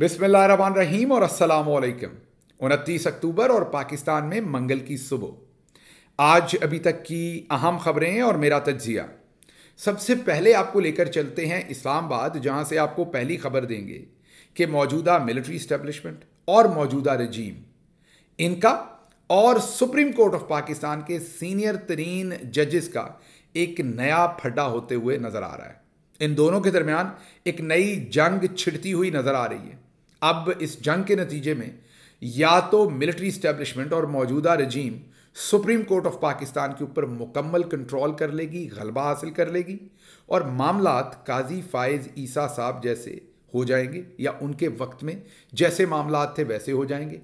बिस्मिल्लाहमान रहीम और असल उनतीस अक्टूबर और पाकिस्तान में मंगल की सुबह आज अभी तक की अहम खबरें और मेरा तजिया सबसे पहले आपको लेकर चलते हैं इस्लामाबाद जहां से आपको पहली खबर देंगे कि मौजूदा मिलिट्री इस्टेब्लिशमेंट और मौजूदा रजीम इनका और सुप्रीम कोर्ट ऑफ पाकिस्तान के सीनियर तरीन जजेस का एक नया फड्डा होते हुए नज़र आ रहा है इन दोनों के दरमियान एक नई जंग छिड़ती हुई नज़र आ रही है अब इस जंग के नतीजे में या तो मिलिट्री इस्टेब्लिशमेंट और मौजूदा regime Supreme Court of Pakistan के ऊपर मुकम्मल कंट्रोल कर लेगी गलबा हासिल कर लेगी और मामला काजी फायज़ ईसा साहब जैसे हो जाएंगे या उनके वक्त में जैसे मामला थे वैसे हो जाएंगे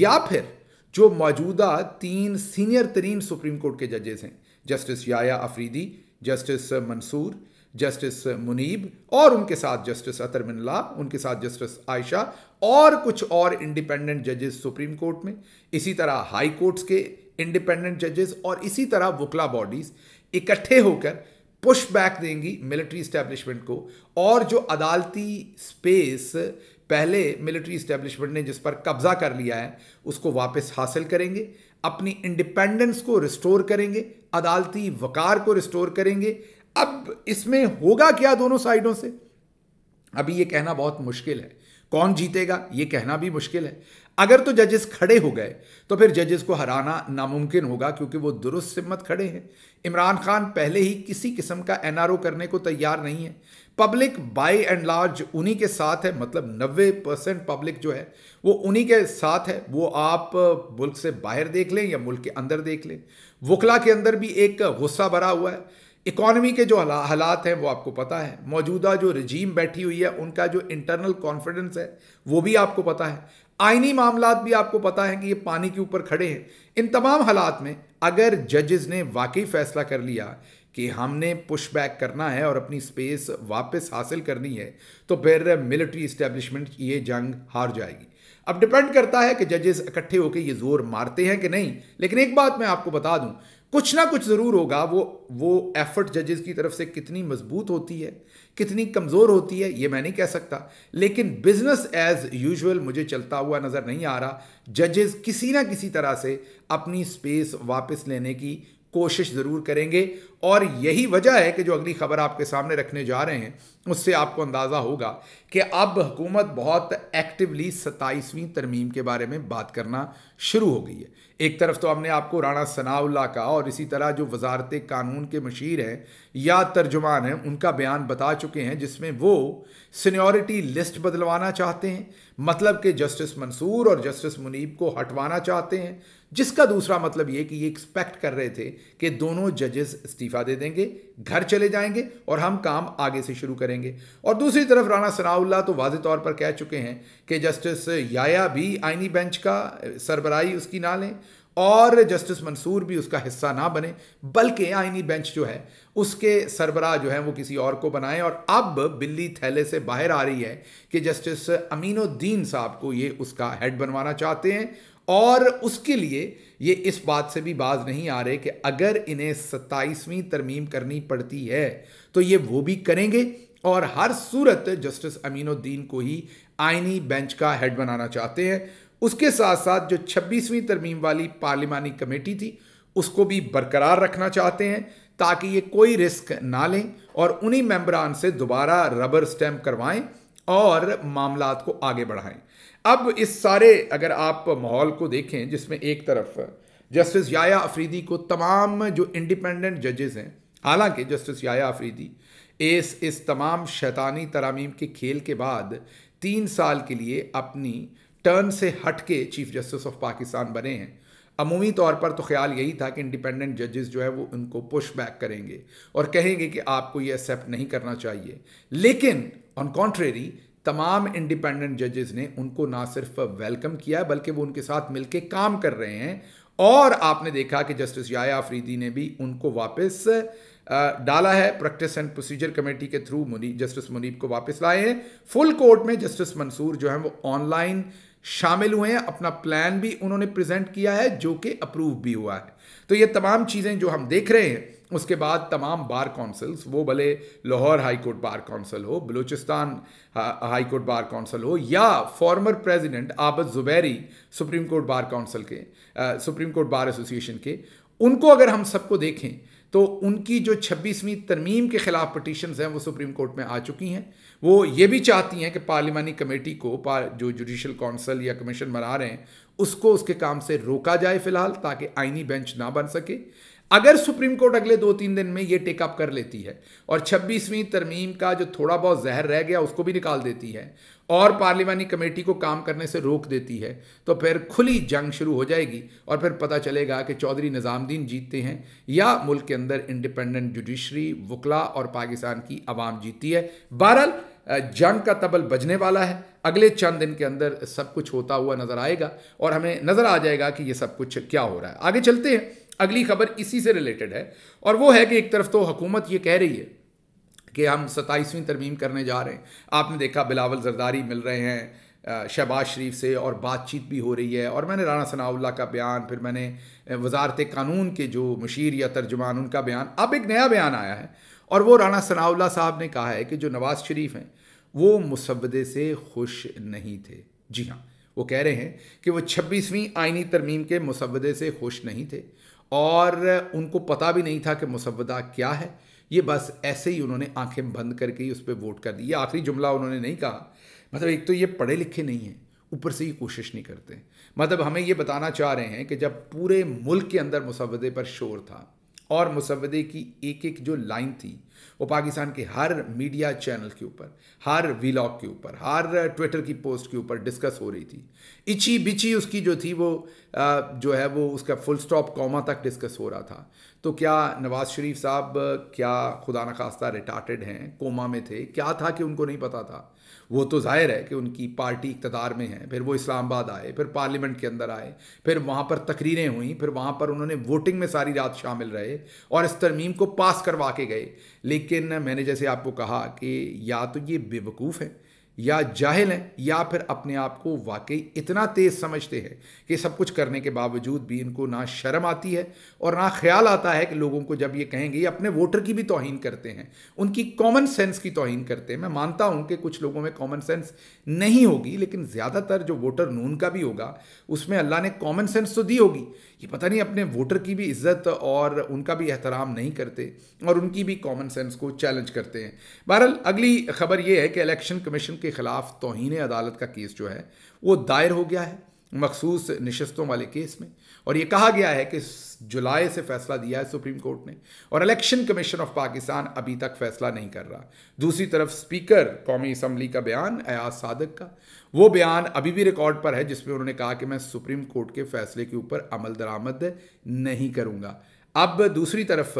या फिर जो मौजूदा तीन सीनियर तरीन सुप्रीम कोर्ट के जजेस हैं justice Yahya Afridi justice Mansoor justice Munib और उनके साथ जस्टिस अतर मिनला उनके साथ जस्टिस आयशा और कुछ और इंडिपेंडेंट जजेस सुप्रीम कोर्ट में इसी तरह हाई कोर्ट्स के इंडिपेंडेंट जजेस और इसी तरह वकला बॉडीज इकट्ठे होकर पुश बैक देंगी मिलिट्री इस्टेब्लिशमेंट को और जो अदालती स्पेस पहले मिलिट्री इस्टेब्लिशमेंट ने जिस पर कब्जा कर लिया है उसको वापस हासिल करेंगे अपनी इंडिपेंडेंस को रिस्टोर करेंगे अदालती वकार को रिस्टोर करेंगे अब इसमें होगा क्या दोनों साइडों से अभी यह कहना बहुत मुश्किल है कौन जीतेगा ये कहना भी मुश्किल है अगर तो जजेस खड़े हो गए तो फिर जजेस को हराना नामुमकिन होगा क्योंकि वो दुरुस्त सिमत खड़े हैं इमरान खान पहले ही किसी किस्म का एनआरओ करने को तैयार नहीं है पब्लिक बाय एंड लार्ज उन्हीं के साथ है मतलब 90 परसेंट पब्लिक जो है वो उन्हीं के साथ है वो आप मुल्क से बाहर देख लें या मुल्क के अंदर देख लें वकला के अंदर भी एक गुस्सा भरा हुआ है इकॉनमी के जो हालात हैं वो आपको पता है मौजूदा जो रजीम बैठी हुई है उनका जो इंटरनल कॉन्फिडेंस है वो भी आपको पता है आइनी मामला भी आपको पता है कि ये पानी के ऊपर खड़े हैं इन तमाम हालात में अगर जजेस ने वाकई फैसला कर लिया कि हमने पुशबैक करना है और अपनी स्पेस वापस हासिल करनी है तो फिर मिलिट्री इस्टेब्लिशमेंट ये जंग हार जाएगी अब डिपेंड करता है कि जजेस इकट्ठे होकर ये जोर मारते हैं कि नहीं लेकिन एक बात मैं आपको बता दूं कुछ ना कुछ ज़रूर होगा वो वो एफर्ट जजेस की तरफ से कितनी मजबूत होती है कितनी कमज़ोर होती है ये मैं नहीं कह सकता लेकिन बिजनेस एज यूजुअल मुझे चलता हुआ नज़र नहीं आ रहा जजेस किसी ना किसी तरह से अपनी स्पेस वापस लेने की कोशिश ज़रूर करेंगे और यही वजह है कि जो अगली खबर आपके सामने रखने जा रहे हैं उससे आपको अंदाज़ा होगा कि अब हुकूमत बहुत एक्टिवली सत्ताईसवीं तरमीम के बारे में बात करना शुरू हो गई है एक तरफ तो हमने आपको राणा सनाउल्ला का और इसी तरह जो वजारत कानून के मशीर हैं या तर्जुमान हैं उनका बयान बता चुके हैं जिसमें वो सीनियोरिटी लिस्ट बदलवाना चाहते हैं मतलब कि जस्टिस मंसूर और जस्टिस मुनीब को हटवाना चाहते हैं जिसका दूसरा मतलब ये कि ये एक्सपेक्ट कर रहे थे कि दोनों जजेस इस्तीफा इस्तीफा दे देंगे घर चले जाएंगे और हम काम आगे से शुरू करेंगे और दूसरी तरफ राणा सनाउल्ला तो वाज तौर पर कह चुके हैं कि जस्टिस याया भी आइनी बेंच का सरबराही उसकी ना लें और जस्टिस मंसूर भी उसका हिस्सा ना बने बल्कि आइनी बेंच जो है उसके सरबराह जो है वो किसी और को बनाएं और अब बिल्ली थैले से बाहर आ रही है कि जस्टिस अमीनुद्दीन साहब को ये उसका हेड बनवाना चाहते हैं और उसके लिए ये इस बात से भी बाज नहीं आ रहे कि अगर इन्हें सत्ताईसवीं तरमीम करनी पड़ती है तो ये वो भी करेंगे और हर सूरत जस्टिस अमीनुद्दीन को ही आइनी बेंच का हेड बनाना चाहते हैं उसके साथ साथ जो छब्बीसवीं तरमीम वाली पार्लिमानी कमेटी थी उसको भी बरकरार रखना चाहते हैं ताकि ये कोई रिस्क ना लें और उन्हीं मेम्बरान से दोबारा रबर स्टैम्प करवाएं और मामला को आगे बढ़ाएं अब इस सारे अगर आप माहौल को देखें जिसमें एक तरफ जस्टिस याया अफरीदी को तमाम जो इंडिपेंडेंट जजेस हैं हालांकि जस्टिस याया अफरीदी इस इस तमाम शैतानी तरामीम के खेल के बाद तीन साल के लिए अपनी टर्न से हट के चीफ जस्टिस ऑफ पाकिस्तान बने हैं अमूमी तौर पर तो ख्याल यही था कि इंडिपेंडेंट जजेस जो है वो उनको पुश बैक करेंगे और कहेंगे कि आपको ये एक्सेप्ट नहीं करना चाहिए लेकिन ऑन कॉन्ट्रेरी तमाम इंडिपेंडेंट जजेस ने उनको ना सिर्फ वेलकम किया बल्कि वो उनके साथ मिलकर काम कर रहे हैं और आपने देखा कि जस्टिस याया आफरीदी ने भी उनको वापस डाला है प्रैक्टिस एंड प्रोसीजर कमेटी के थ्रू मुनीब जस्टिस मुनीब को वापस लाए हैं फुल कोर्ट में जस्टिस मंसूर जो है वो ऑनलाइन शामिल हुए हैं अपना प्लान भी उन्होंने प्रेजेंट किया है जो कि अप्रूव भी हुआ है तो ये तमाम चीज़ें जो हम देख रहे हैं उसके बाद तमाम बार काउंसिल्स वो भले Lahore High Court bar council हो Balochistan High Court bar council हो या former president Abid Zubairi Supreme Court bar council के आ, सुप्रीम कोर्ट बार एसोसिएशन के उनको अगर हम सबको देखें तो उनकी जो छब्बीसवीं तरमीम के ख़िलाफ़ पटिशन हैं वो सुप्रीम कोर्ट में आ चुकी हैं वो ये भी चाहती हैं कि पार्लिमानी कमेटी को पा, जो जुडिशल काउंसिल या कमीशन बना रहे हैं उसको उसके काम से रोका जाए फ़िलहाल ताकि आइनी बेंच ना बन सके अगर सुप्रीम कोर्ट अगले दो तीन दिन में ये टेकअप कर लेती है और छब्बीसवीं तरमीम का जो थोड़ा बहुत जहर रह गया उसको भी निकाल देती है और पार्लियामानी कमेटी को काम करने से रोक देती है तो फिर खुली जंग शुरू हो जाएगी और फिर पता चलेगा कि चौधरी निजामदीन जीतते हैं या मुल्क के अंदर इंडिपेंडेंट जुडिशरी वकला और पाकिस्तान की आवाम जीतती है बहरहाल जंग का तबल बजने वाला है अगले चंद दिन के अंदर सब कुछ होता हुआ नज़र आएगा और हमें नज़र आ जाएगा कि ये सब कुछ क्या हो रहा है आगे चलते हैं अगली खबर इसी से रिलेटेड है और वो है कि एक तरफ तो हुकूमत ये कह रही है कि हम सत्ताईसवीं तरमीम करने जा रहे हैं आपने देखा बिलावल जरदारी मिल रहे हैं शहबाज शरीफ से और बातचीत भी हो रही है और मैंने राना सनाउल्ला का बयान फिर मैंने वजारत कानून के जो मशीर या तर्जुमान उनका बयान अब एक नया बयान आया है और वो राना सनाउल्ला साहब ने कहा है कि जो नवाज़ शरीफ हैं वो मुसवदे से खुश नहीं थे जी हाँ वो कह रहे हैं कि वो छब्बीसवीं आइनी तरमीम के मुसवदे से खुश नहीं थे और उनको पता भी नहीं था कि मुसवदा क्या है ये बस ऐसे ही उन्होंने आंखें बंद करके ही उस पर वोट कर दी ये आखिरी जुमला उन्होंने नहीं कहा मतलब एक तो ये पढ़े लिखे नहीं हैं ऊपर से ही कोशिश नहीं करते मतलब हमें ये बताना चाह रहे हैं कि जब पूरे मुल्क के अंदर मुसवदे पर शोर था और मुसवदे की एक एक जो लाइन थी वो पाकिस्तान के हर मीडिया चैनल के ऊपर हर व्लॉग के ऊपर हर ट्विटर की पोस्ट के ऊपर डिस्कस हो रही थी इची बिची उसकी जो थी वो जो है वो उसका फुल स्टॉप कॉमा तक डिस्कस हो रहा था तो क्या नवाज़ शरीफ साहब क्या खुदा न खास्ता रिटार्टेड हैं कोमा में थे क्या था कि उनको नहीं पता था वो तो जाहिर है कि उनकी पार्टी इकतदार में है फिर वो इस्लामाबाद आए फिर पार्लियामेंट के अंदर आए फिर वहाँ पर तकरीरें हुई फिर वहाँ पर उन्होंने वोटिंग में सारी रात शामिल रहे और इस तरमीम को पास करवा के गए लेकिन मैंने जैसे आपको कहा कि या तो ये बेवकूफ़ हैं या जाहिल हैं या फिर अपने आप को वाकई इतना तेज़ समझते हैं कि सब कुछ करने के बावजूद भी इनको ना शर्म आती है और ना ख्याल आता है कि लोगों को जब ये कहेंगे ये अपने वोटर की भी तोहन करते हैं उनकी कॉमन सेंस की तोहन करते हैं मैं मानता हूं कि कुछ लोगों में कॉमन सेंस नहीं होगी लेकिन ज़्यादातर जो वोटर नून का भी होगा उसमें अल्लाह ने कॉमन सेंस तो दी होगी ये पता नहीं अपने वोटर की भी इज्जत और उनका भी एहतराम नहीं करते और उनकी भी कॉमन सेंस को चैलेंज करते हैं बहरहाल अगली खबर ये है कि इलेक्शन कमीशन के ख़िलाफ़ तोहन अदालत का केस जो है वो दायर हो गया है मखसूस नशस्तों वाले केस में और ये कहा गया है कि जुलाई से फैसला दिया है सुप्रीम कोर्ट ने और इलेक्शन कमीशन ऑफ पाकिस्तान अभी तक फैसला नहीं कर रहा दूसरी तरफ स्पीकर कौमी असम्बली का बयान अयाज सादक का वो बयान अभी भी रिकॉर्ड पर है जिसमें उन्होंने कहा कि मैं सुप्रीम कोर्ट के फैसले के ऊपर अमल दरामद नहीं करूँगा अब दूसरी तरफ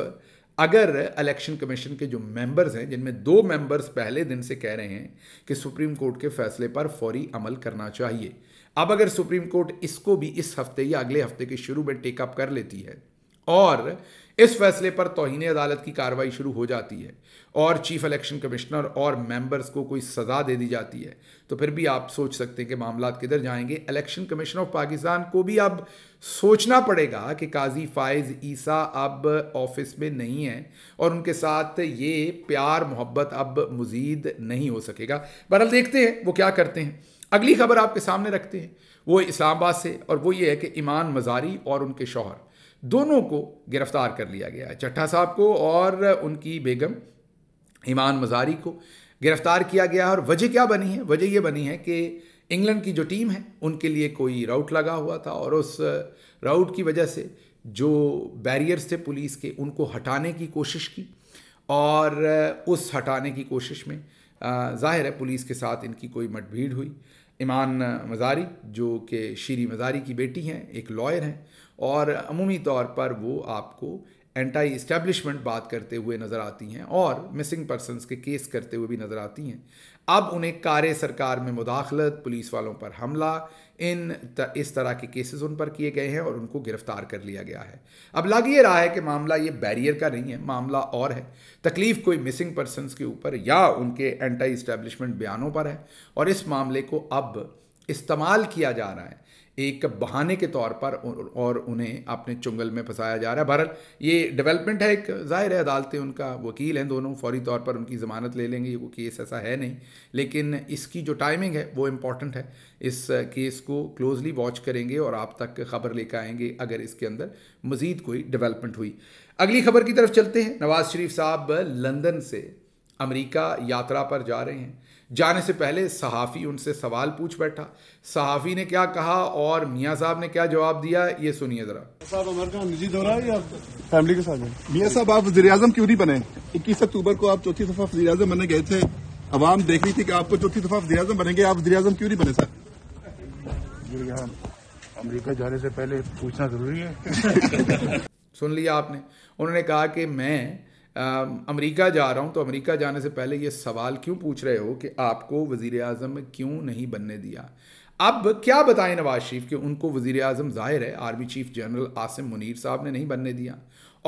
अगर इलेक्शन कमीशन के जो मेंबर्स हैं जिनमें दो मेंबर्स पहले दिन से कह रहे हैं कि सुप्रीम कोर्ट के फैसले पर फौरी अमल करना चाहिए अब अगर सुप्रीम कोर्ट इसको भी इस हफ्ते या अगले हफ्ते के शुरू में टेकअप कर लेती है और इस फैसले पर तोहन अदालत की कार्रवाई शुरू हो जाती है और चीफ इलेक्शन कमिश्नर और मेंबर्स को कोई सज़ा दे दी जाती है तो फिर भी आप सोच सकते हैं कि मामला किधर जाएंगे इलेक्शन कमीशन ऑफ पाकिस्तान को भी अब सोचना पड़ेगा कि काजी फायज़ ईसा अब ऑफिस में नहीं है और उनके साथ ये प्यार मोहब्बत अब मज़ीद नहीं हो सकेगा बहरहाल देखते हैं वो क्या करते हैं अगली खबर आपके सामने रखते हैं वो इस्लामाबाद से और वो ये है कि ईमान मजारी और उनके शौहर दोनों को गिरफ्तार कर लिया गया है चट्ठा साहब को और उनकी बेगम ईमान मजारी को गिरफ्तार किया गया है और वजह क्या बनी है वजह यह बनी है कि इंग्लैंड की जो टीम है उनके लिए कोई राउट लगा हुआ था और उस राउट की वजह से जो बैरियर्स थे पुलिस के उनको हटाने की कोशिश की और उस हटाने की कोशिश में ज़ाहिर है पुलिस के साथ इनकी कोई मठभीड़ हुई ईमान मजारी जो कि शीरी मजारी की बेटी हैं एक लॉयर हैं और अमूमी तौर पर वो आपको एंटी इस्टेब्लिशमेंट बात करते हुए नज़र आती हैं और मिसिंग पर्सनस के केस करते हुए भी नज़र आती हैं अब उन्हें कार्य सरकार में मुदाखलत पुलिस वालों पर हमला इन त, इस तरह के केसेस उन पर किए गए हैं और उनको गिरफ्तार कर लिया गया है अब लग ये रहा है कि मामला ये बैरियर का नहीं है मामला और है तकलीफ कोई मिसिंग पर्सनस के ऊपर या उनके एंटी इस्टेब्लिशमेंट बयानों पर है और इस मामले को अब इस्तेमाल किया जा रहा है एक बहाने के तौर पर और उन्हें अपने चुंगल में फंसाया जा रहा है बहरहाल ये डेवलपमेंट है एक जाहिर है अदालतें उनका वकील हैं दोनों फौरी तौर पर उनकी ज़मानत ले लेंगे वो केस ऐसा है नहीं लेकिन इसकी जो टाइमिंग है वो इम्पॉर्टेंट है इस केस को क्लोजली वॉच करेंगे और आप तक खबर लेकर आएंगे अगर इसके अंदर मज़ीद कोई डेवलपमेंट हुई अगली खबर की तरफ चलते हैं नवाज़ शरीफ साहब लंदन से अमेरिका यात्रा पर जा रहे हैं जाने से पहले सहाफ़ी उनसे सवाल पूछ बैठा सहाफ़ी ने क्या कहा और मियाँ साहब ने क्या जवाब दिया ये सुनिए जरा साहब अमेरिका निजी दौरा या फैमिली के साथ मियाँ साहब आप वजी अजम क्यों नहीं बने इक्कीस अक्टूबर को आप चौथी दफा वजी अजम बने गए थे आवाम देख रही थी कि आपको तो चौथी दफा वजी अजम बनेंगे आप वजी अजम क्यों नहीं बने सर अमरीका जाने से पहले पूछना जरूरी है सुन लिया आपने उन्होंने कहा कि मैं Um, अमेरिका जा रहा हूँ तो अमेरिका जाने से पहले ये सवाल क्यों पूछ रहे हो कि आपको वज़ी अजम क्यों नहीं बनने दिया अब क्या बताएं नवाज शरीफ कि उनको वज़ी अजम ज़ाहिर है army chief general Asim Munir साहब ने नहीं बनने दिया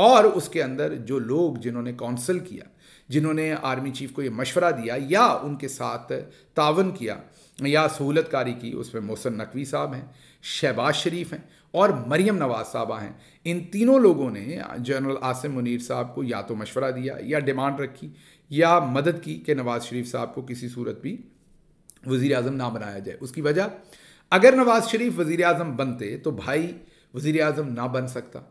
और उसके अंदर जो लोग जिन्होंने कौंसल किया जिन्होंने आर्मी चीफ को ये मशवरा दिया या उनके साथ तावन किया या सहूलतकारी की उसमें मोहसन नकवी साहब हैं शहबाज शरीफ हैं और मरियम नवाज़ साहबा हैं इन तीनों लोगों ने जनरल आसिम मुनीर साहब को या तो मशवरा दिया या डिमांड रखी या मदद की कि नवाज़ शरीफ साहब को किसी सूरत भी वजीर अजम ना बनाया जाए उसकी वजह अगर नवाज़ शरीफ वज़ी अजम बनते तो भाई वजीर अजम ना बन सकता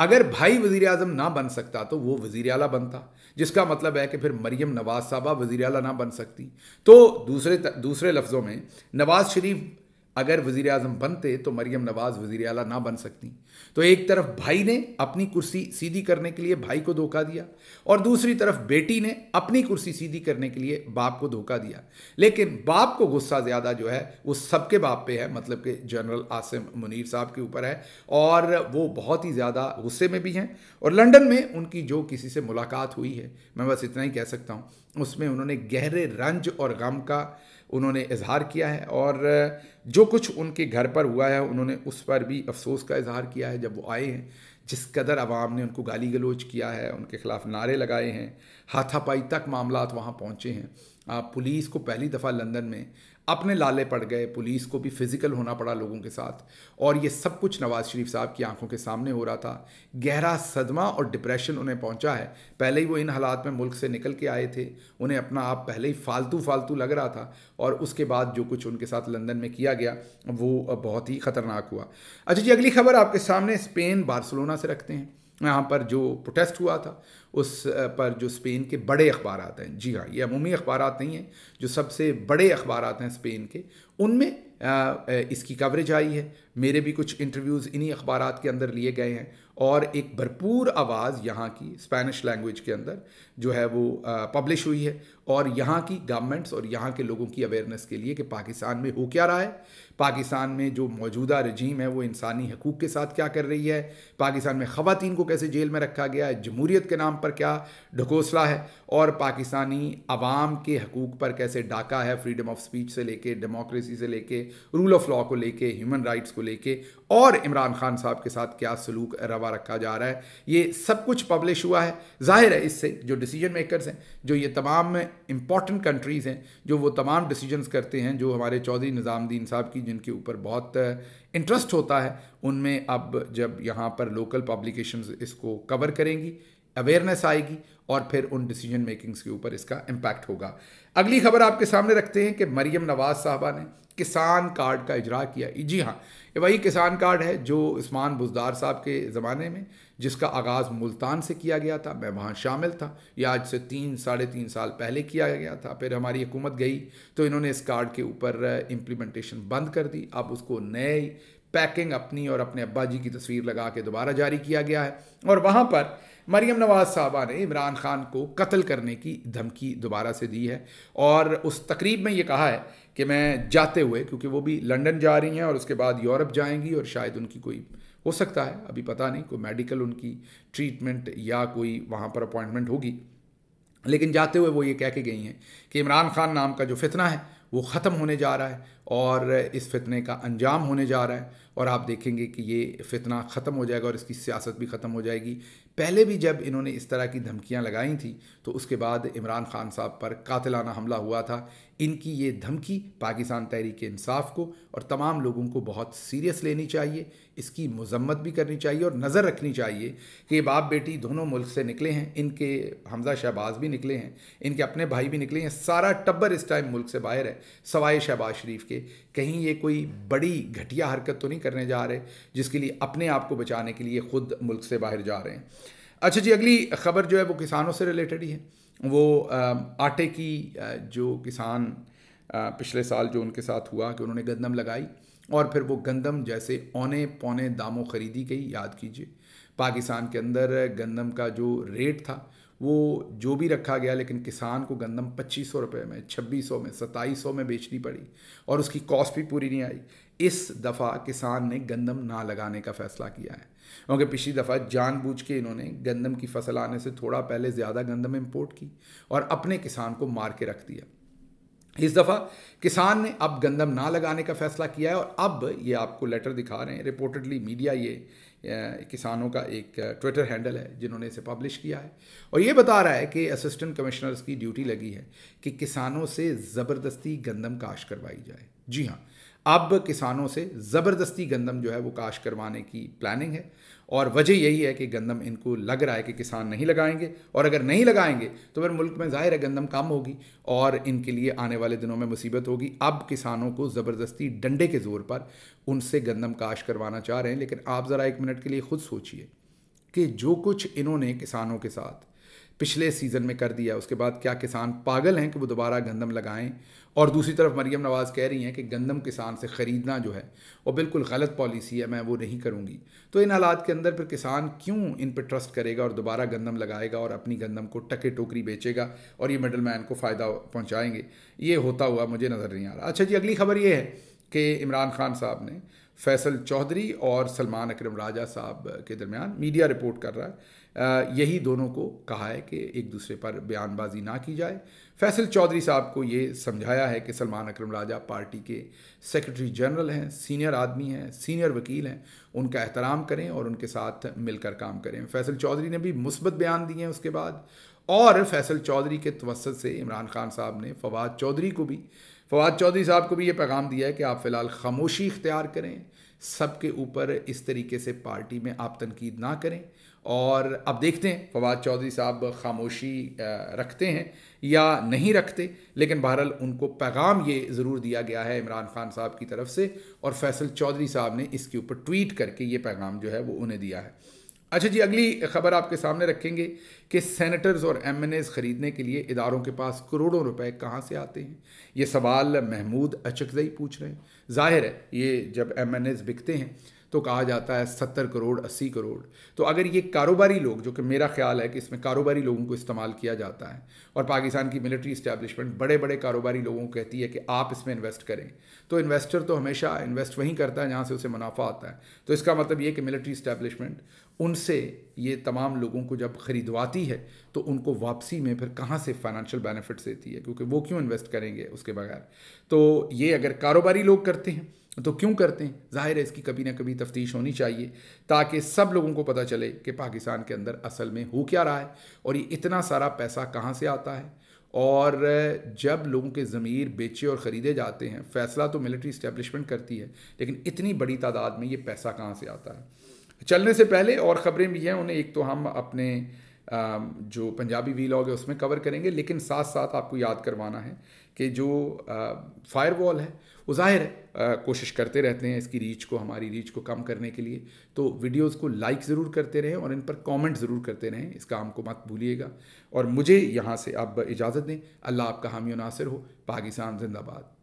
अगर भाई वज़ी अजम ना बन सकता तो वो वज़ी अला बनता जिसका मतलब है कि फिर मरियम नवाज़ साहबा वज़ी अला ना बन सकती तो दूसरे दूसरे लफ्ज़ों में नवाज़ शरीफ अगर वजीर अजम बनते तो मरियम नवाज़ वजीर अला ना बन सकती तो एक तरफ भाई ने अपनी कुर्सी सीधी करने के लिए भाई को धोखा दिया और दूसरी तरफ बेटी ने अपनी कुर्सी सीधी करने के लिए बाप को धोखा दिया लेकिन बाप को गुस्सा ज़्यादा जो है वो सबके बाप पे है मतलब कि जनरल आसिम मुनीर साहब के ऊपर है और वो बहुत ही ज़्यादा गुस्से में भी हैं और लंडन में उनकी जो किसी से मुलाकात हुई है मैं बस इतना ही कह सकता हूँ उसमें उन्होंने गहरे रंज और गम का उन्होंने इजहार किया है और जो कुछ उनके घर पर हुआ है उन्होंने उस पर भी अफसोस का इजहार किया है जब वो आए हैं जिस कदर आवाम ने उनको गाली गलोच किया है उनके ख़िलाफ़ नारे लगाए हैं हाथापाई तक मामला वहाँ पहुँचे हैं आप पुलिस को पहली दफ़ा लंदन में अपने लाले पड़ गए पुलिस को भी फिज़िकल होना पड़ा लोगों के साथ और ये सब कुछ नवाज़ शरीफ साहब की आंखों के सामने हो रहा था गहरा सदमा और डिप्रेशन उन्हें पहुंचा है पहले ही वो इन हालात में मुल्क से निकल के आए थे उन्हें अपना आप पहले ही फालतू फालतू लग रहा था और उसके बाद जो कुछ उनके साथ लंदन में किया गया वो बहुत ही ख़तरनाक हुआ अच्छा जी अगली खबर आपके सामने स्पेन बार्सिलोना से रखते हैं यहाँ पर जो प्रोटेस्ट हुआ था उस पर जो स्पेन के बड़े अखबार आते हैं जी हाँ ये अमूमी अखबार नहीं हैं जो सबसे बड़े अखबार हैं स्पेन के उनमें इसकी कवरेज आई है मेरे भी कुछ इंटरव्यूज़ इन्हीं अखबार के अंदर लिए गए हैं और एक भरपूर आवाज़ यहाँ की स्पेनिश लैंग्वेज के अंदर जो है वो पब्लिश हुई है और यहाँ की गवर्नमेंट्स और यहाँ के लोगों की अवेयरनेस के लिए कि पाकिस्तान में हो क्या रहा है पाकिस्तान में जो मौजूदा रजीम है वो इंसानी हकूक़ के साथ क्या कर रही है पाकिस्तान में ख़वान को कैसे जेल में रखा गया है जमहूरीत के नाम पर क्या ढकोसला है और पाकिस्तानी आवाम के हकूक़ पर कैसे डाका है फ्रीडम ऑफ स्पीच से लेके डेमोक्रेसी से लेके रूल ऑफ लॉ को लेके ह्यूमन राइट्स को लेके और इमरान खान साहब के साथ क्या सलूक रवा रखा जा रहा है ये सब कुछ पब्लिश हुआ है जाहिर है इससे जो डिसीजन मेकर्स हैं जो ये तमाम इम्पॉर्टेंट कंट्रीज़ हैं जो वो तमाम डिसीजंस करते हैं जो हमारे चौधरी निज़ामद्दीन साहब की जिनके ऊपर बहुत इंटरेस्ट uh, होता है उनमें अब जब यहाँ पर लोकल पब्लिकेशन इसको कवर करेंगी अवेयरनेस आएगी और फिर उन डिसीजन मेकिंग्स के ऊपर इसका इम्पैक्ट होगा अगली खबर आपके सामने रखते हैं कि मरियम नवाज़ साहबा ने किसान कार्ड का इजरा किया जी हाँ वही किसान कार्ड है जो उस्मान बुजदार साहब के ज़माने में जिसका आगाज़ मुल्तान से किया गया था मैं वहाँ शामिल था या आज से तीन साढ़े तीन साल पहले किया गया था फिर हमारी हुकूमत गई तो इन्होंने इस कार्ड के ऊपर इम्प्लीमेंटेशन बंद कर दी अब उसको नए पैकिंग अपनी और अपने अब्बा जी की तस्वीर लगा के दोबारा जारी किया गया है और वहाँ पर मरीम नवाज़ साहबा ने इमरान खान को कत्ल करने की धमकी दोबारा से दी है और उस तकरीब में ये कहा है कि मैं जाते हुए क्योंकि वो भी लंदन जा रही हैं और उसके बाद यूरोप जाएंगी और शायद उनकी कोई हो सकता है अभी पता नहीं कोई मेडिकल उनकी ट्रीटमेंट या कोई वहाँ पर अपॉइंटमेंट होगी लेकिन जाते हुए वो ये कह के गई हैं कि इमरान खान नाम का जो फितना है वो ख़त्म होने जा रहा है और इस फितने का अंजाम होने जा रहा है और आप देखेंगे कि ये फितना ख़त्म हो जाएगा और इसकी सियासत भी ख़त्म हो जाएगी पहले भी जब इन्होंने इस तरह की धमकियां लगाई थी तो उसके बाद इमरान खान साहब पर कातिलाना हमला हुआ था इनकी ये धमकी पाकिस्तान तहरीक इंसाफ को और तमाम लोगों को बहुत सीरियस लेनी चाहिए इसकी मजम्मत भी करनी चाहिए और नज़र रखनी चाहिए कि बाप बेटी दोनों मुल्क से निकले हैं इनके हमजा शहबाज भी निकले हैं इनके अपने भाई भी निकले हैं सारा टब्बर इस टाइम मुल्क से बाहर है सवाए शहबाज शरीफ के के कहीं ये कोई बड़ी घटिया हरकत तो नहीं करने जा रहे जिसके लिए अपने आप को बचाने के लिए खुद मुल्क से बाहर जा रहे हैं अच्छा जी अगली खबर जो है वो किसानों से रिलेटेड ही है वो आटे की जो किसान पिछले साल जो उनके साथ हुआ कि उन्होंने गंदम लगाई और फिर वो गंदम जैसे औने पौने दामों खरीदी गई याद कीजिए पाकिस्तान के अंदर गंदम का जो रेट था वो जो भी रखा गया लेकिन किसान को गंदम पच्चीस सौ रुपये में छब्बीस सौ में सत्ताईस सौ में बेचनी पड़ी और उसकी कॉस्ट भी पूरी नहीं आई इस दफ़ा किसान ने गंदम ना लगाने का फैसला किया है क्योंकि पिछली दफ़ा जानबूझ के इन्होंने गंदम की फसल आने से थोड़ा पहले ज़्यादा गंदम इम्पोर्ट की और अपने किसान को मार के रख दिया इस दफ़ा किसान ने अब गंदम ना लगाने का फैसला किया है और अब ये आपको लेटर दिखा रहे हैं रिपोर्टेडली मीडिया ये किसानों का एक ट्विटर हैंडल है जिन्होंने इसे पब्लिश किया है और ये बता रहा है कि असिस्टेंट कमिश्नर्स की ड्यूटी लगी है कि किसानों से ज़बरदस्ती गंदम काश करवाई जाए जी हाँ अब किसानों से ज़बरदस्ती गंदम जो है वो काश करवाने की प्लानिंग है और वजह यही है कि गंदम इनको लग रहा है कि किसान नहीं लगाएंगे और अगर नहीं लगाएंगे तो फिर मुल्क में ज़ाहिर है गंदम कम होगी और इनके लिए आने वाले दिनों में मुसीबत होगी अब किसानों को ज़बरदस्ती डंडे के ज़ोर पर उनसे गंदम काश करवाना चाह रहे हैं लेकिन आप ज़रा एक मिनट के लिए खुद सोचिए कि जो कुछ इन्होंने किसानों के साथ पिछले सीज़न में कर दिया उसके बाद क्या किसान पागल हैं कि वो दोबारा गंदम लगाएं और दूसरी तरफ मरीम नवाज़ कह रही हैं कि गंदम किसान से ख़रीदना जो है वो बिल्कुल गलत पॉलिसी है मैं वो नहीं करूँगी तो इन हालात के अंदर फिर किसान क्यों इन पर ट्रस्ट करेगा और दोबारा गंदम लगाएगा और अपनी गंदम को टके टोकरी बेचेगा और ये मिडल मैन को फ़ायदा पहुँचाएंगे ये होता हुआ मुझे नज़र नहीं आ रहा अच्छा जी अगली खबर ये है कि इमरान खान साहब ने फैसल चौधरी और सलमान अक्रम राजा साहब के दरमियान मीडिया रिपोर्ट कर रहा है यही दोनों को कहा है कि एक दूसरे पर बयानबाजी ना की जाए फैसल चौधरी साहब को ये समझाया है कि सलमान अक्रम राजा पार्टी के सेक्रेटरी जनरल हैं सीनियर आदमी हैं सीनियर वकील हैं उनका एहतराम करें और उनके साथ मिलकर काम करें फैसल चौधरी ने भी मुस्बत बयान दिए हैं उसके बाद और फैसल चौधरी के तवसत से इमरान खान साहब ने फवाद चौधरी को भी फवाद चौधरी साहब को भी ये पैगाम दिया है कि आप फ़िलहाल खामोशी इख्तियार करें सबके ऊपर इस तरीके से पार्टी में आप तनकीद ना करें और अब देखते हैं फवाद चौधरी साहब खामोशी रखते हैं या नहीं रखते लेकिन बहरहाल उनको पैगाम ये ज़रूर दिया गया है इमरान खान साहब की तरफ से और फैसल चौधरी साहब ने इसके ऊपर ट्वीट करके ये पैगाम जो है वो उन्हें दिया है अच्छा जी अगली खबर आपके सामने रखेंगे कि सेनेटर्स और एम ख़रीदने के लिए इदारों के पास करोड़ों रुपए कहाँ से आते हैं ये सवाल महमूद अचकजई पूछ रहे हैं जाहिर है ये जब एम बिकते हैं तो कहा जाता है सत्तर करोड़ अस्सी करोड़ तो अगर ये कारोबारी लोग जो कि मेरा ख्याल है कि इसमें कारोबारी लोगों को इस्तेमाल किया जाता है और पाकिस्तान की मिलिट्री इस्टेब्लिशमेंट बड़े बड़े कारोबारी लोगों को कहती है कि आप इसमें इन्वेस्ट करें तो इन्वेस्टर तो हमेशा इन्वेस्ट वहीं करता है जहाँ से उसे मुनाफा आता है तो इसका मतलब ये कि मिलिट्री इस्टेब्लिशमेंट उनसे ये तमाम लोगों को जब ख़रीदवाती है तो उनको वापसी में फिर कहाँ से फाइनेंशियल बेनिफिट्स देती है क्योंकि वो क्यों इन्वेस्ट करेंगे उसके बगैर तो ये अगर कारोबारी लोग करते हैं तो क्यों करते हैं जाहिर है इसकी कभी ना कभी तफ्तीश होनी चाहिए ताकि सब लोगों को पता चले कि पाकिस्तान के अंदर असल में हो क्या रहा है और ये इतना सारा पैसा कहाँ से आता है और जब लोगों के ज़मीर बेचे और ख़रीदे जाते हैं फैसला तो मिलिट्री इस्टेब्लिशमेंट करती है लेकिन इतनी बड़ी तादाद में ये पैसा कहाँ से आता है चलने से पहले और ख़बरें भी हैं उन्हें एक तो हम अपने जो पंजाबी वी लॉग है उसमें कवर करेंगे लेकिन साथ साथ आपको याद करवाना है कि जो फायरवॉल है वो जाहिर कोशिश करते रहते हैं इसकी रीच को हमारी रीच को कम करने के लिए तो वीडियोस को लाइक ज़रूर करते रहें और इन पर कमेंट ज़रूर करते रहें इस काम को मत भूलिएगा और मुझे यहाँ से अब इजाज़त दें अल्लाह आपका हामी नासिर हो पाकिस्तान जिंदाबाद